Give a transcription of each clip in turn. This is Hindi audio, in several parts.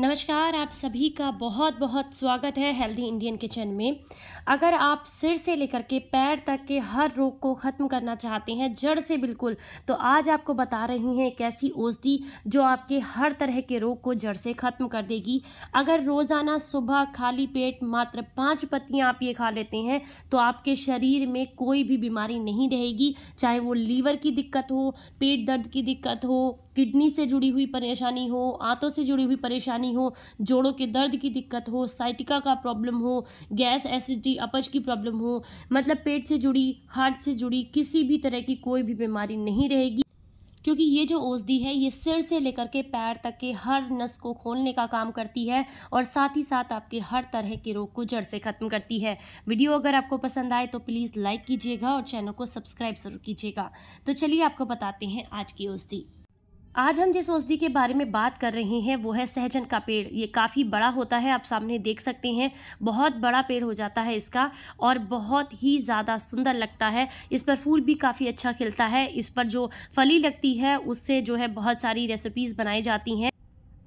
नमस्कार आप सभी का बहुत बहुत स्वागत है हेल्दी इंडियन किचन में अगर आप सिर से लेकर के पैर तक के हर रोग को ख़त्म करना चाहते हैं जड़ से बिल्कुल तो आज आपको बता रही हैं एक ऐसी औषधि जो आपके हर तरह के रोग को जड़ से ख़त्म कर देगी अगर रोज़ाना सुबह खाली पेट मात्र पाँच पत्तियाँ आप ये खा लेते हैं तो आपके शरीर में कोई भी बीमारी नहीं रहेगी चाहे वो लीवर की दिक्कत हो पेट दर्द की दिक्कत हो किडनी से जुड़ी हुई परेशानी हो आँतों से जुड़ी हुई परेशानी परेशानी हो जोड़ों के दर्द की दिक्कत हो साइटिका का प्रॉब्लम हो गैस एसिडिटी अपच की प्रॉब्लम हो मतलब पेट से जुड़ी हार्ट से जुड़ी किसी भी तरह की कोई भी बीमारी नहीं रहेगी क्योंकि ये जो औषधि है ये सिर से लेकर के पैर तक के हर नस को खोलने का काम करती है और साथ ही साथ आपके हर तरह के रोग को जड़ से ख़त्म करती है वीडियो अगर आपको पसंद आए तो प्लीज़ लाइक कीजिएगा और चैनल को सब्सक्राइब जरूर कीजिएगा तो चलिए आपको बताते हैं आज की औषधि आज हम जिस औषधि के बारे में बात कर रहे हैं वो है सहजन का पेड़ ये काफ़ी बड़ा होता है आप सामने देख सकते हैं बहुत बड़ा पेड़ हो जाता है इसका और बहुत ही ज़्यादा सुंदर लगता है इस पर फूल भी काफ़ी अच्छा खिलता है इस पर जो फली लगती है उससे जो है बहुत सारी रेसिपीज़ बनाई जाती हैं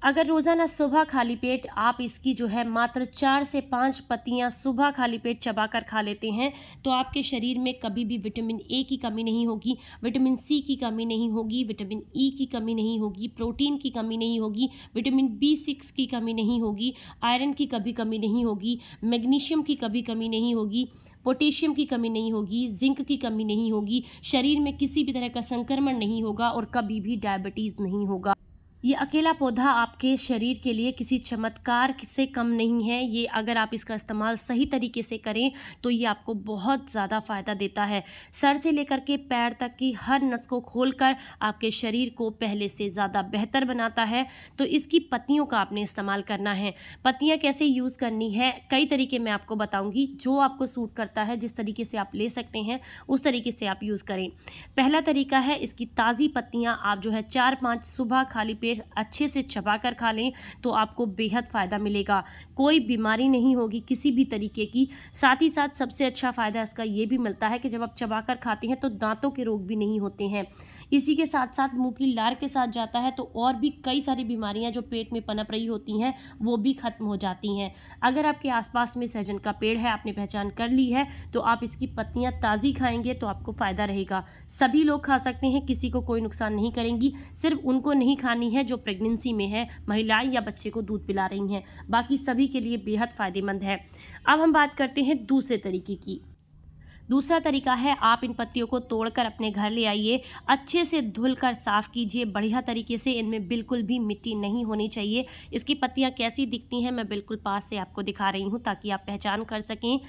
अगर रोज़ाना सुबह खाली पेट आप इसकी जो है मात्र चार से पाँच पत्तियां सुबह खाली पेट चबाकर खा लेते हैं तो आपके शरीर में कभी भी विटामिन ए की कमी नहीं होगी विटामिन सी की कमी नहीं होगी विटामिन ई e की कमी नहीं होगी प्रोटीन की कमी नहीं होगी विटामिन बी सिक्स की कमी नहीं होगी आयरन की कभी कमी नहीं होगी मैग्नीशियम की कभी कमी नहीं होगी पोटेशियम की कमी नहीं होगी जिंक की कमी नहीं होगी शरीर में किसी भी तरह का संक्रमण नहीं होगा और कभी भी डायबिटीज़ नहीं होगा ये अकेला पौधा आपके शरीर के लिए किसी चमत्कार से कम नहीं है ये अगर आप इसका इस्तेमाल सही तरीके से करें तो ये आपको बहुत ज़्यादा फ़ायदा देता है सर से लेकर के पैर तक की हर नस को खोलकर आपके शरीर को पहले से ज़्यादा बेहतर बनाता है तो इसकी पत्तियों का आपने इस्तेमाल करना है पत्तियाँ कैसे यूज़ करनी है कई तरीके मैं आपको बताऊँगी जो आपको सूट करता है जिस तरीके से आप ले सकते हैं उस तरीके से आप यूज़ करें पहला तरीका है इसकी ताज़ी पत्तियाँ आप जो है चार पाँच सुबह खाली अच्छे से चबा कर खा लें तो आपको बेहद फ़ायदा मिलेगा कोई बीमारी नहीं होगी किसी भी तरीके की साथ ही साथ सबसे अच्छा फ़ायदा इसका ये भी मिलता है कि जब आप चबा कर खाते हैं तो दांतों के रोग भी नहीं होते हैं इसी के साथ साथ मुँह की लार के साथ जाता है तो और भी कई सारी बीमारियाँ जो पेट में पनप रही होती हैं वो भी ख़त्म हो जाती हैं अगर आपके आसपास में सहजन का पेड़ है आपने पहचान कर ली है तो आप इसकी पत्तियाँ ताज़ी खाएंगे तो आपको फ़ायदा रहेगा सभी लोग खा सकते हैं किसी को कोई नुकसान नहीं करेंगी सिर्फ उनको नहीं खानी है हैं जो प्रेगनेंसी में हैं महिलाएं या बच्चे को दूध पिला रही हैं बाकी सभी के लिए बेहद फ़ायदेमंद है अब हम बात करते हैं दूसरे तरीके की दूसरा तरीका है आप इन पत्तियों को तोड़कर अपने घर ले आइए अच्छे से धुल कर साफ़ कीजिए बढ़िया तरीके से इनमें बिल्कुल भी मिट्टी नहीं होनी चाहिए इसकी पत्तियाँ कैसी दिखती हैं मैं बिल्कुल पास से आपको दिखा रही हूँ ताकि आप पहचान कर सकें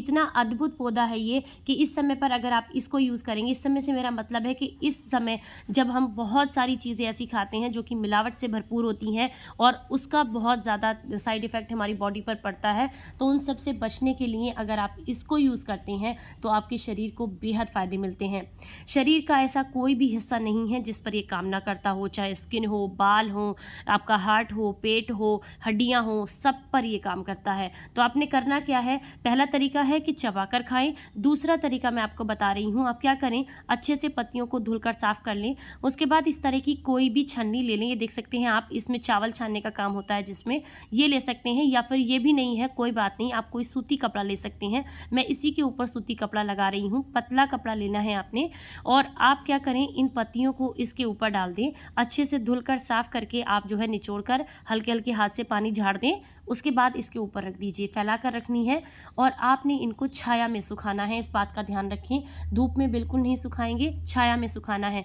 इतना अद्भुत पौधा है ये कि इस समय पर अगर आप इसको यूज़ करेंगे इस समय से मेरा मतलब है कि इस समय जब हम बहुत सारी चीज़ें ऐसी खाते हैं जो कि मिलावट से भरपूर होती हैं और उसका बहुत ज़्यादा साइड इफ़ेक्ट हमारी बॉडी पर पड़ता है तो उन सब से बचने के लिए अगर आप इसको यूज़ करते हैं तो तो आपके शरीर को बेहद फ़ायदे मिलते हैं शरीर का ऐसा कोई भी हिस्सा नहीं है जिस पर ये काम ना करता हो चाहे स्किन हो बाल हो आपका हार्ट हो पेट हो हड्डियाँ हो सब पर ये काम करता है तो आपने करना क्या है पहला तरीका है कि चबा कर खाएं दूसरा तरीका मैं आपको बता रही हूँ आप क्या करें अच्छे से पत्तियों को धुलकर साफ़ कर लें उसके बाद इस तरह की कोई भी छन्नी ले लें ये देख सकते हैं आप इसमें चावल छानने का काम होता है जिसमें ये ले सकते हैं या फिर ये भी नहीं है कोई बात नहीं आप कोई सूती कपड़ा ले सकते हैं मैं इसी के ऊपर सूती कपड़ा कपड़ा लगा रही हूँ पतला कपड़ा लेना है आपने और आप क्या करें इन पत्तियों को इसके ऊपर डाल दें अच्छे से धुलकर साफ़ करके आप जो है निचोड़ कर हल्के हल्के हाथ से पानी झाड़ दें उसके बाद इसके ऊपर रख दीजिए फैला कर रखनी है और आपने इनको छाया में सुखाना है इस बात का ध्यान रखें धूप में बिल्कुल नहीं सुखाएंगे छाया में सुखाना है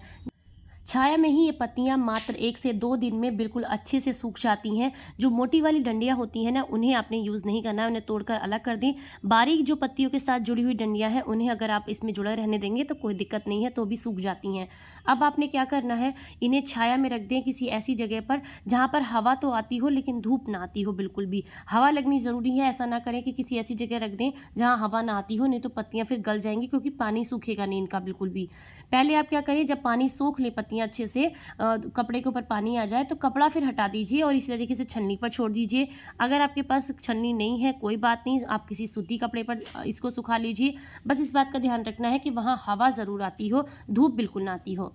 छाया में ही ये पत्तियाँ मात्र एक से दो दिन में बिल्कुल अच्छे से सूख जाती हैं जो मोटी वाली डंडियाँ होती हैं ना उन्हें आपने यूज़ नहीं करना है उन्हें तोड़कर अलग कर दें बारीक जो पत्तियों के साथ जुड़ी हुई डंडियाँ हैं उन्हें अगर आप इसमें जुड़े रहने देंगे तो कोई दिक्कत नहीं है तो भी सूख जाती हैं अब आपने क्या करना है इन्हें छाया में रख दें किसी ऐसी जगह पर जहाँ पर हवा तो आती हो लेकिन धूप ना आती हो बिल्कुल भी हवा लगनी ज़रूरी है ऐसा ना करें कि किसी ऐसी जगह रख दें जहाँ हवा ना आती हो नहीं तो पत्तियाँ फिर गल जाएंगी क्योंकि पानी सूखेगा नहीं इनका बिल्कुल भी पहले आप क्या करें जब पानी सूख लें पत्तियाँ सकती हैं अच्छे से कपड़े के ऊपर पानी आ जाए तो कपड़ा फिर हटा दीजिए और इसी तरीके से छन्नी पर छोड़ दीजिए अगर आपके पास छन्नी नहीं है कोई बात नहीं आप किसी सूती कपड़े पर इसको सुखा लीजिए बस इस बात का ध्यान रखना है कि वहाँ हवा ज़रूर आती हो धूप बिल्कुल ना आती हो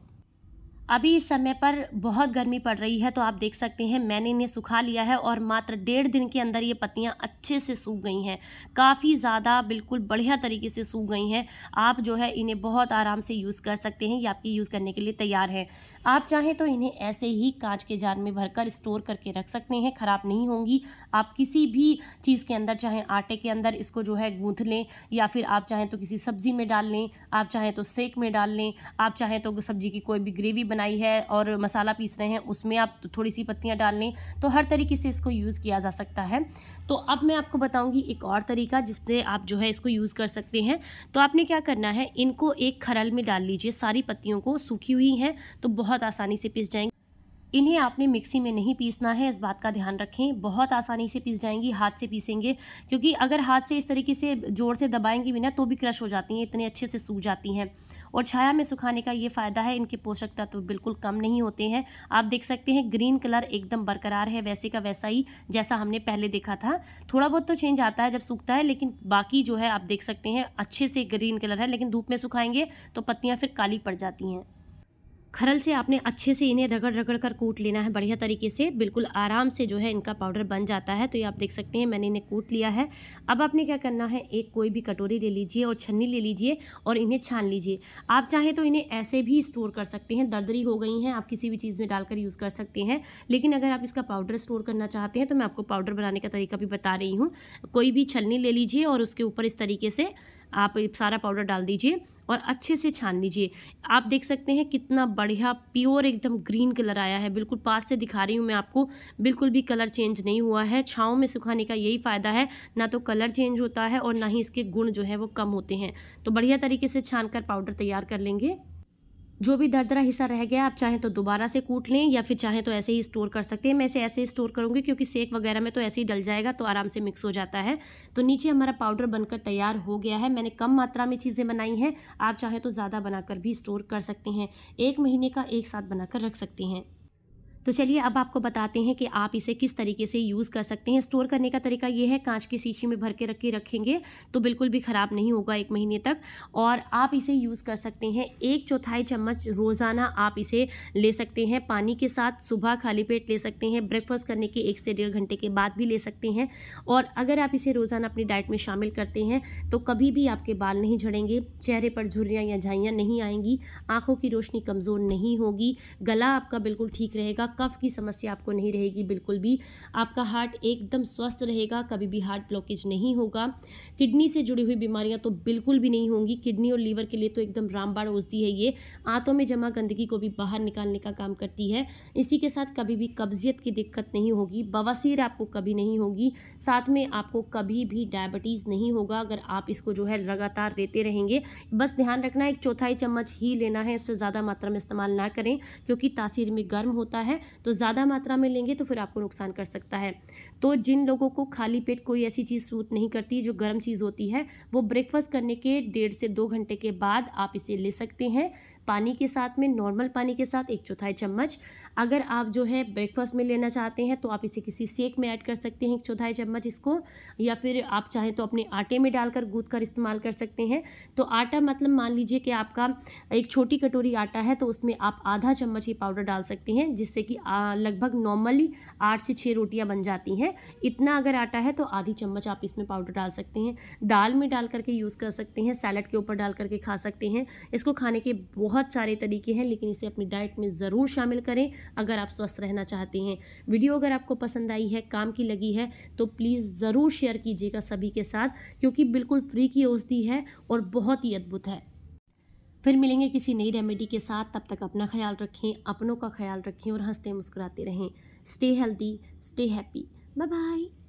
अभी इस समय पर बहुत गर्मी पड़ रही है तो आप देख सकते हैं मैंने इन्हें सुखा लिया है और मात्र डेढ़ दिन के अंदर ये पत्तियाँ अच्छे से सूख गई हैं काफ़ी ज़्यादा बिल्कुल बढ़िया तरीके से सूख गई हैं आप जो है इन्हें बहुत आराम से यूज़ कर सकते हैं ये आपकी यूज़ करने के लिए तैयार है आप चाहें तो इन्हें ऐसे ही कांच के जार में भरकर स्टोर करके रख सकते हैं ख़राब नहीं होंगी आप किसी भी चीज़ के अंदर चाहें आटे के अंदर इसको जो है गूँथ लें या फिर आप चाहें तो किसी सब्ज़ी में डाल लें आप चाहें तो सेक में डाल लें आप चाहें तो सब्ज़ी की कोई भी ग्रेवी बना बनाई है और मसाला पीस रहे हैं उसमें आप थोड़ी सी पत्तियाँ डाल लें तो हर तरीके से इसको यूज़ किया जा सकता है तो अब मैं आपको बताऊँगी एक और तरीका जिससे आप जो है इसको यूज़ कर सकते हैं तो आपने क्या करना है इनको एक खरल में डाल लीजिए सारी पत्तियों को सूखी हुई हैं तो बहुत आसानी से पिस जाएंगी इन्हें आपने मिक्सी में नहीं पीसना है इस बात का ध्यान रखें बहुत आसानी से पीस जाएंगी हाथ से पीसेंगे क्योंकि अगर हाथ से इस तरीके से जोर से दबाएंगे भी ना तो भी क्रश हो जाती हैं इतने अच्छे से सूख जाती हैं और छाया में सुखाने का ये फ़ायदा है इनके पोषक तत्व तो बिल्कुल कम नहीं होते हैं आप देख सकते हैं ग्रीन कलर एकदम बरकरार है वैसे का वैसा ही जैसा हमने पहले देखा था थोड़ा बहुत तो चेंज आता है जब सूखता है लेकिन बाकी जो है आप देख सकते हैं अच्छे से ग्रीन कलर है लेकिन धूप में सुखाएंगे तो पत्तियाँ फिर काली पड़ जाती हैं खरल से आपने अच्छे से इन्हें रगड़ रगड़ कर कूट लेना है बढ़िया तरीके से बिल्कुल आराम से जो है इनका पाउडर बन जाता है तो ये आप देख सकते हैं मैंने इन्हें कूट लिया है अब आपने क्या करना है एक कोई भी कटोरी ले लीजिए और छन्नी ले लीजिए और इन्हें छान लीजिए आप चाहें तो इन्हें ऐसे भी स्टोर कर सकते हैं दरदरी हो गई हैं आप किसी भी चीज़ में डालकर यूज़ कर सकते हैं लेकिन अगर आप इसका पाउडर स्टोर करना चाहते हैं तो मैं आपको पाउडर बनाने का तरीका भी बता रही हूँ कोई भी छलनी ले लीजिए और उसके ऊपर इस तरीके से आप सारा पाउडर डाल दीजिए और अच्छे से छान लीजिए आप देख सकते हैं कितना बढ़िया प्योर एकदम ग्रीन कलर आया है बिल्कुल पास से दिखा रही हूँ मैं आपको बिल्कुल भी कलर चेंज नहीं हुआ है छाँव में सुखाने का यही फ़ायदा है ना तो कलर चेंज होता है और ना ही इसके गुण जो है वो कम होते हैं तो बढ़िया तरीके से छान कर पाउडर तैयार कर लेंगे जो भी दर दरा हिस्सा रह गया आप चाहें तो दोबारा से कूट लें या फिर चाहें तो ऐसे ही स्टोर कर सकते हैं मैं इसे ऐसे ही स्टोर करूँगी क्योंकि सेक वगैरह में तो ऐसे ही डल जाएगा तो आराम से मिक्स हो जाता है तो नीचे हमारा पाउडर बनकर तैयार हो गया है मैंने कम मात्रा में चीज़ें बनाई हैं आप चाहें तो ज़्यादा बनाकर भी स्टोर कर सकते हैं एक महीने का एक साथ बनाकर रख सकते हैं तो चलिए अब आपको बताते हैं कि आप इसे किस तरीके से यूज़ कर सकते हैं स्टोर करने का तरीका ये है कांच की शीशी में भर के रख के रखेंगे तो बिल्कुल भी ख़राब नहीं होगा एक महीने तक और आप इसे यूज़ कर सकते हैं एक चौथाई चम्मच रोज़ाना आप इसे ले सकते हैं पानी के साथ सुबह खाली पेट ले सकते हैं ब्रेकफास्ट करने के एक से डेढ़ घंटे के बाद भी ले सकते हैं और अगर आप इसे रोज़ाना अपनी डाइट में शामिल करते हैं तो कभी भी आपके बाल नहीं झड़ेंगे चेहरे पर झुर्रियाँ या झाइयाँ नहीं आएंगी आँखों की रोशनी कमज़ोर नहीं होगी गला आपका बिल्कुल ठीक रहेगा कफ की समस्या आपको नहीं रहेगी बिल्कुल भी आपका हार्ट एकदम स्वस्थ रहेगा कभी भी हार्ट ब्लॉकेज नहीं होगा किडनी से जुड़ी हुई बीमारियां तो बिल्कुल भी नहीं होंगी किडनी और लीवर के लिए तो एकदम रामबाड़ औषधि है ये आंतों में जमा गंदगी को भी बाहर निकालने का काम करती है इसी के साथ कभी भी कब्जियत की दिक्कत नहीं होगी बवासीर आपको कभी नहीं होगी साथ में आपको कभी भी डायबिटीज़ नहीं होगा अगर आप इसको जो है लगातार लेते रहेंगे बस ध्यान रखना एक चौथाई चम्मच ही लेना है इससे ज़्यादा मात्रा में इस्तेमाल ना करें क्योंकि तासीर में गर्म होता है तो ज़्यादा मात्रा में लेंगे तो फिर आपको नुकसान कर सकता है तो जिन लोगों को खाली पेट कोई ऐसी चीज़ सूट नहीं करती जो गर्म चीज़ होती है वो ब्रेकफास्ट करने के डेढ़ से दो घंटे के बाद आप इसे ले सकते हैं पानी के साथ में नॉर्मल पानी के साथ एक चौथाई चम्मच अगर आप जो है ब्रेकफास्ट में लेना चाहते हैं तो आप इसे किसी शेक में ऐड कर सकते हैं एक चौथाई चम्मच इसको या फिर आप चाहें तो अपने आटे में डालकर गूद कर इस्तेमाल कर सकते हैं तो आटा मतलब मान लीजिए कि आपका एक छोटी कटोरी आटा है तो उसमें आप आधा चम्मच ही पाउडर डाल सकते हैं जिससे कि लगभग नॉर्मली आठ से छः रोटियाँ बन जाती हैं इतना अगर आटा है तो आधी चम्मच आप इसमें पाउडर डाल सकते हैं दाल में डाल करके यूज़ कर सकते हैं सैलड के ऊपर डाल करके खा सकते हैं इसको खाने के बहुत सारे तरीके हैं लेकिन इसे अपनी डाइट में ज़रूर शामिल करें अगर आप स्वस्थ रहना चाहते हैं वीडियो अगर आपको पसंद आई है काम की लगी है तो प्लीज़ ज़रूर शेयर कीजिएगा सभी के साथ क्योंकि बिल्कुल फ्री की औषधि है और बहुत ही अद्भुत है फिर मिलेंगे किसी नई रेमेडी के साथ तब तक अपना ख्याल रखें अपनों का ख्याल रखें और हंसते मुस्कुराते रहें stay healthy stay happy bye bye